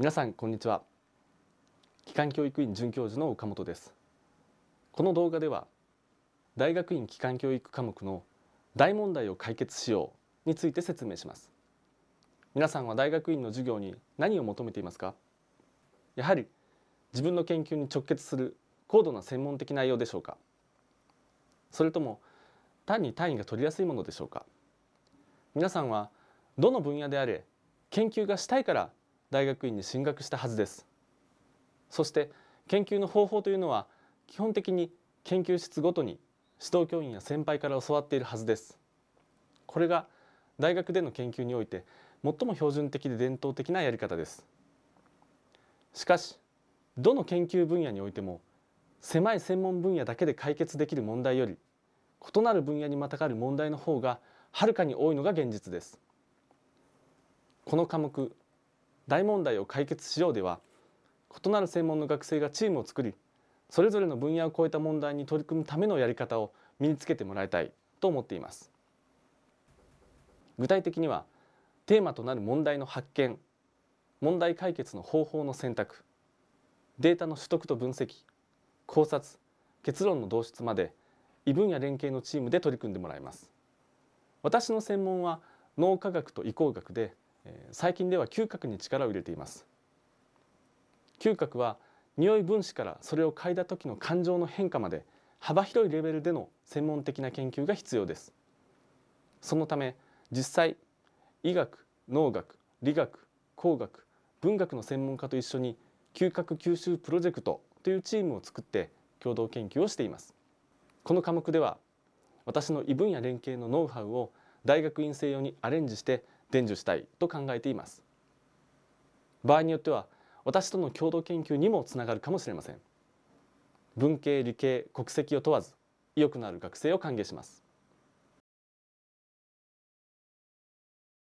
皆さんこんにちは機関教育院准教授の岡本ですこの動画では大学院機関教育科目の大問題を解決しようについて説明します皆さんは大学院の授業に何を求めていますかやはり自分の研究に直結する高度な専門的内容でしょうかそれとも単に単位が取りやすいものでしょうか皆さんはどの分野であれ研究がしたいから大学院に進学したはずです。そして研究の方法というのは基本的に研究室ごとに指導教員や先輩から教わっているはずです。これが大学での研究において最も標準的で伝統的なやり方です。しかしどの研究分野においても狭い専門分野だけで解決できる問題より異なる分野にまたがる問題の方がはるかに多いのが現実です。この科目大問題を解決しようでは異なる専門の学生がチームを作りそれぞれの分野を超えた問題に取り組むためのやり方を身につけてもらいたいと思っています具体的にはテーマとなる問題の発見問題解決の方法の選択データの取得と分析考察結論の導出まで異分野連携のチームで取り組んでもらいます私の専門は脳科学と移行学で最近では嗅覚に力を入れています嗅覚は匂い分子からそれを嗅いだ時の感情の変化まで幅広いレベルでの専門的な研究が必要ですそのため実際医学農学理学工学文学の専門家と一緒に嗅覚吸収プロジェクトというチームを作って共同研究をしていますこの科目では私の異分野連携のノウハウを大学院生用にアレンジして伝授したいと考えています場合によっては私との共同研究にもつながるかもしれません文系理系国籍を問わず意欲のある学生を歓迎します